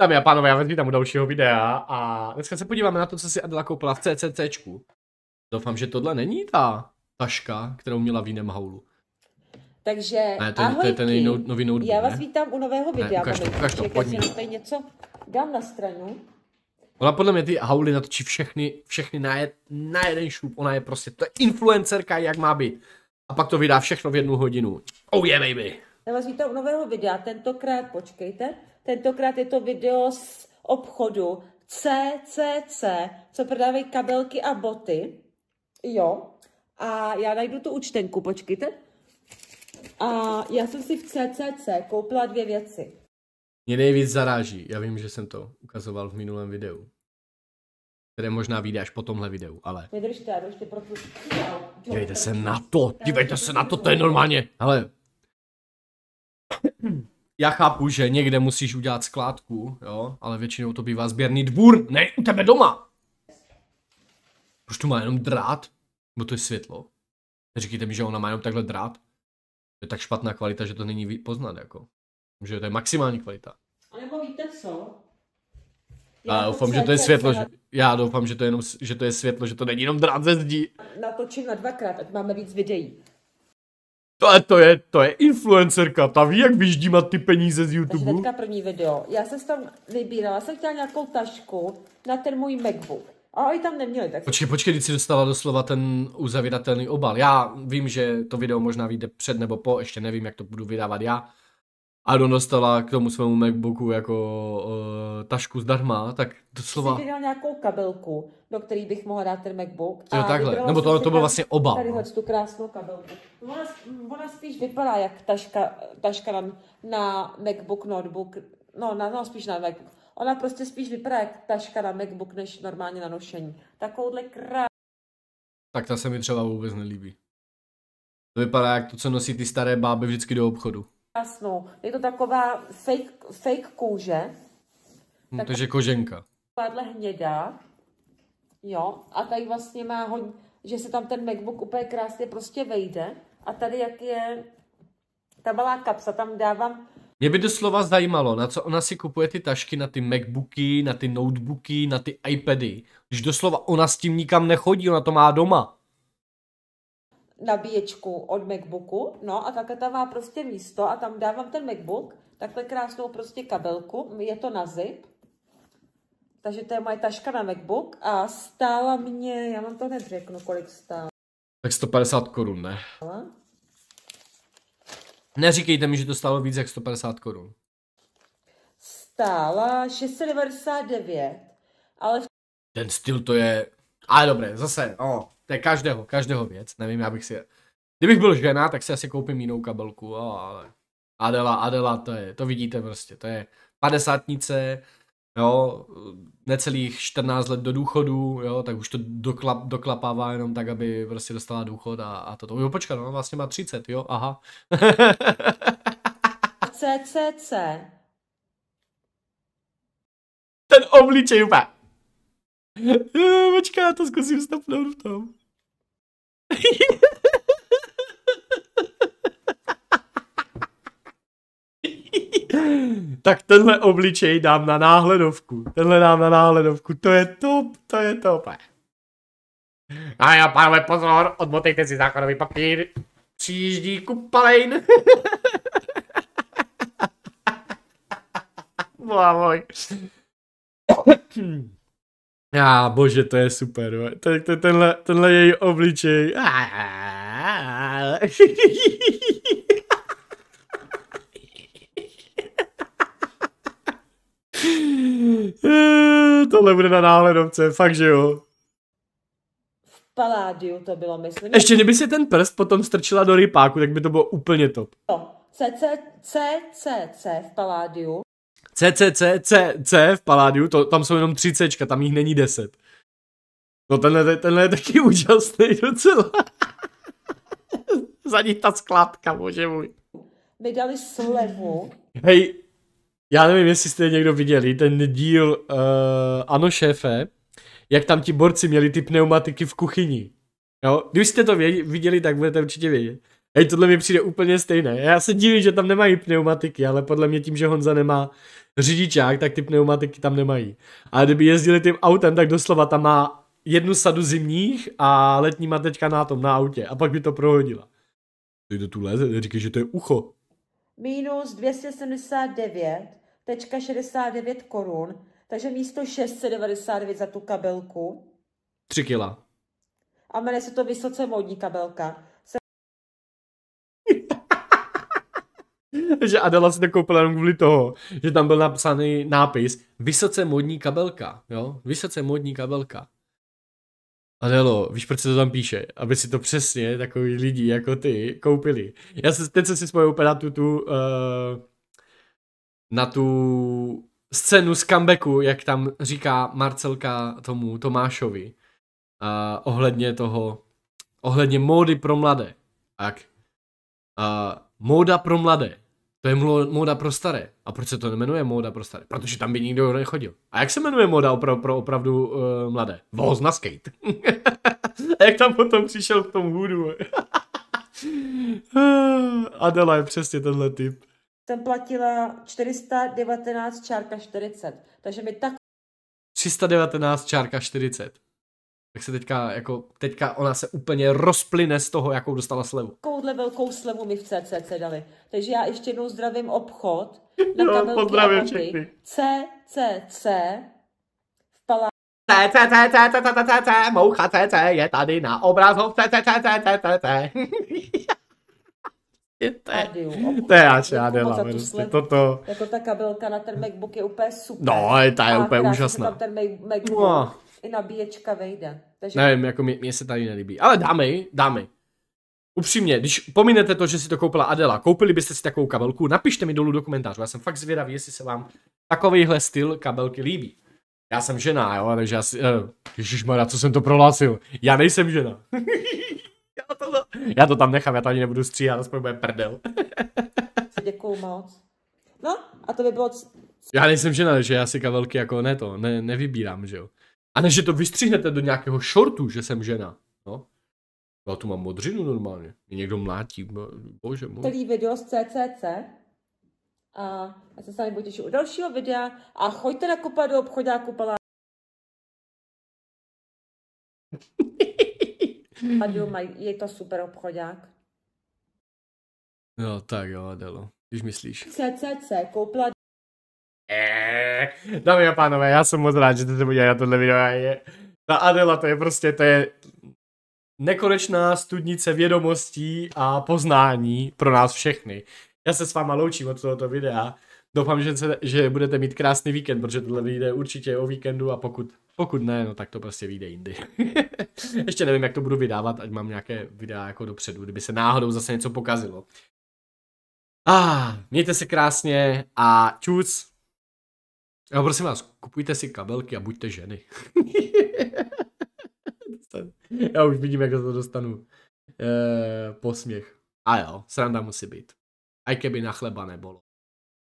Dámy a pánové, já vás vítám u dalšího videa a dneska se podíváme na to, co si Adela koupila v CCCčku. Doufám, že tohle není ta taška, kterou měla v jiném haulu. Takže ne, to, ahojky, to je ten no, nový notebook, já vás ne? vítám u nového videa. Ne, ukaž to, ukaž to, pojď mi. Tady něco dám na stranu. Ona podle mě ty hauly natočí všechny, všechny na, jed, na jeden šup, ona je prostě, to je influencerka, jak má být. A pak to vydá všechno v jednu hodinu. Oh yeah, baby. Já vás vítám u nového videa, tentokrát počkejte. Tentokrát je to video z obchodu CCC, co prodávají kabelky a boty. Jo. A já najdu tu účtenku, počkejte. A já jsem si v CCC koupila dvě věci. Mě nejvíc zaráží, já vím, že jsem to ukazoval v minulém videu, které možná vyjde až po tomhle videu, ale... Vydržte, já ještě pro Dívejte se na to, dívejte se na to, to je normálně, ale já chápu, že někde musíš udělat skládku, jo, ale většinou to bývá sběrný dvůr, ne u tebe doma. Proč tu má jenom drát? Bo to je světlo. Říkejte mi, že ona má jenom takhle drát. To je tak špatná kvalita, že to není poznat, jako. Že to je maximální kvalita. A nebo víte co? Já a doufám, že to je světlo, že... Já doufám, že to, je jenom, že to je světlo, že to není jenom drát ze zdí. Natočím na dvakrát, ať máme víc videí. To, je, to, je, to je influencerka, ta ví, jak má ty peníze z YouTube. Takže teďka první video. Já jsem tam vybírala, jsem chtěla nějakou tašku na ten můj MacBook. A oni tam neměli tak. Počkej, počkej, když si dostala doslova ten uzavíratelný obal. Já vím, že to video možná vyjde před nebo po, ještě nevím, jak to budu vydávat já a dostala k tomu svému MacBooku jako uh, tašku zdarma, tak doslova... Jsi viděl nějakou kabelku, do které bych mohla dát ten MacBook. A jo, takhle, nebo to, to byl vlastně oba. Tady no. hoď tu krásnou kabelku. Ona, ona spíš vypadá jak taška, taška na, na MacBook, notebook, no, na, no spíš na MacBook. Ona prostě spíš vypadá jak taška na MacBook, než normálně na nošení. Takovouhle krásnou... Tak ta se mi třeba vůbec nelíbí. To vypadá jak to, co nosí ty staré báby vždycky do obchodu krásnou. Je to taková fake, fake kůže. Hmm, tak takže koženka. Takováhle hnědá. Jo, a tady vlastně má hodně, že se tam ten MacBook úplně krásně prostě vejde. A tady jak je ta malá kapsa, tam dávám mě by doslova zajímalo, na co ona si kupuje ty tašky, na ty Macbooky, na ty notebooky, na ty iPady. Když doslova ona s tím nikam nechodí, ona to má doma nabíječku od MacBooku, no a kakata má prostě místo a tam dávám ten MacBook, takhle krásnou prostě kabelku, je to na zip, takže to je moje taška na MacBook a stála mě, já vám to hned řeknu, kolik stála. Tak 150 korun, ne? Neříkejte mi, že to stálo víc jak 150 korun. Stála 699, ale... Ten styl to je... Ale dobré, zase, o. No. To je každého, každého věc. Nevím, já bych si... Kdybych byl žena, tak si asi koupím jinou kabelku, ale... Adela, Adela, to je, to vidíte prostě, to je padesátnice, jo, necelých 14 let do důchodu, jo, tak už to doklap, doklapává jenom tak, aby prostě dostala důchod a, a toto. Jo, počkat, no, vlastně má 30, jo, aha. CCC. Ten obličej úplně já to zkusím stopnout v tom. tak tenhle obličej dám na náhledovku. Tenhle dám na náhledovku. To je top, to je top. A no já, pánové, pozor, odmotejte si zákonový papír. Přijíždí kupalejn. Blámoj. A ah, bože, to je super. To, to, tenhle, tenhle její obličej. Tohle bude na náhledovce, fakt že jo. V Paládiu to bylo, myslím. Ještě kdyby si ten prst potom strčila do rypáku, tak by to bylo úplně top. No, C C C v Paládiu C C C C C v Paládiu, to, tam jsou jenom 30, tam jich není 10. No tenhle, tenhle je taky úžasný docela. Za ní ta skládka, bože můj. Mi dali slevu. Hej, já nevím, jestli jste někdo viděli, ten díl uh, Ano šéfe, jak tam ti borci měli ty pneumatiky v kuchyni. Jo? Když jste to viděli, tak budete určitě vědět. Hej, tohle mi přijde úplně stejné. Já se divím, že tam nemají pneumatiky, ale podle mě tím, že Honza nemá řidičák, tak ty pneumatiky tam nemají. A kdyby jezdili tím autem, tak doslova tam má jednu sadu zimních a letní má teďka na tom, na autě. A pak by to prohodila. Ty to tu leze, říkají, že to je ucho. Minus 279,69 korun, takže místo 699 za tu kabelku. 3 kila. A jmenuje se to vysoce módní kabelka. že Adela si to koupila jenom kvůli toho, že tam byl napsaný nápis vysoce modní kabelka, jo, vysoce modní kabelka. Adelo, víš, proč se to tam píše? Aby si to přesně takový lidi jako ty koupili. Já se, teď jsem si spojil úplně na tu, tu uh, na tu scénu z comebacku, jak tam říká Marcelka tomu Tomášovi uh, ohledně toho, ohledně módy pro mladé. Tak. Uh, móda pro mladé. To je móda pro staré. A proč se to nemenuje móda pro staré? Protože tam by nikdo nechodil. A jak se jmenuje móda opra- pro opravdu uh, mladé? Voz na skate. a jak tam potom přišel k tomu hůdu? Adela je přesně tenhle typ. Ten platila 419 čárka 40, takže mi tak... 319 čárka 40 tak se teďka, jako, teďka ona se úplně rozplyne z toho, jakou dostala slevu. Takovouhle velkou slevu mi v CCC dali. Takže já ještě jednou zdravím obchod. Na jo, pozdravím všechny. CCC v Palá... CCCCCCCC, moucha CC je tady na obrazovce Je To je až já dělám. Toto. Jako ta kabelka na ten MacBook je úplně super. No, ta je úplně úžasná. Tam ten MacBook i nabíječka vejde. Takže... Nevím, jako mě, mě se tady nelíbí. Ale dáme ji, dáme ji. Upřímně, když pominete to, že si to koupila Adela, koupili byste si takovou kabelku, napište mi dolů do komentářů. Já jsem fakt zvědavý, jestli se vám takovýhle styl kabelky líbí. Já jsem žena, jo, takže já si... Uh, Ježišmarja, co jsem to prohlásil? Já nejsem žena. já, to, já to tam nechám, já to ani nebudu stříhat, aspoň bude prdel. Děkuju moc. No, a to by bylo... Já nejsem žena, že já si kabelky jako ne to, ne, nevybírám, že jo. A než to vystřihnete do nějakého shortu, že jsem žena. No. Já tu mám modřinu normálně. Mě někdo mlátí. Bože můj. Celý video z CCC. A já se s vámi budu u dalšího videa. A choďte kupa do obchodě a kupala. je to super obchodák. No tak jo, Adelo, když myslíš. CCC, koupila tak, dámy a pánové, já jsem moc rád, že jste se na tohle video. Je, ta Adela, to je prostě, to je nekonečná studnice vědomostí a poznání pro nás všechny. Já se s váma loučím od tohoto videa. Doufám, že, se, že budete mít krásný víkend, protože tohle vyjde určitě o víkendu a pokud, pokud ne, no tak to prostě vyjde jindy. Ještě nevím, jak to budu vydávat, ať mám nějaké videa jako dopředu, kdyby se náhodou zase něco pokazilo. Ah, mějte se krásně a čus. Jo, prosím vás, kupujte si kabelky a buďte ženy. Já už vidím, jak to dostanu Eee, eh, posměch. A jo, sranda musí být. Aj keby na chleba nebolo.